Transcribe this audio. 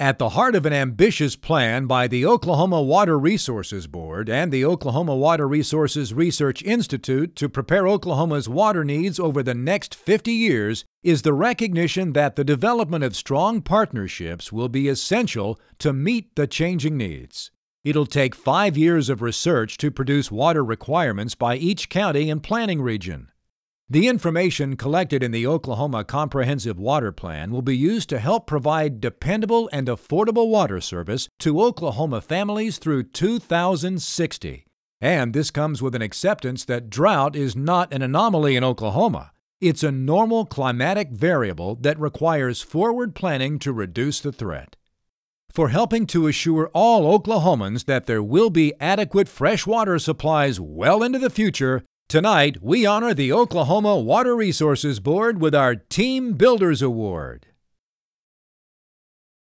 At the heart of an ambitious plan by the Oklahoma Water Resources Board and the Oklahoma Water Resources Research Institute to prepare Oklahoma's water needs over the next 50 years is the recognition that the development of strong partnerships will be essential to meet the changing needs. It'll take five years of research to produce water requirements by each county and planning region. The information collected in the Oklahoma Comprehensive Water Plan will be used to help provide dependable and affordable water service to Oklahoma families through 2060. And this comes with an acceptance that drought is not an anomaly in Oklahoma. It's a normal climatic variable that requires forward planning to reduce the threat. For helping to assure all Oklahomans that there will be adequate fresh water supplies well into the future, Tonight, we honor the Oklahoma Water Resources Board with our Team Builders Award.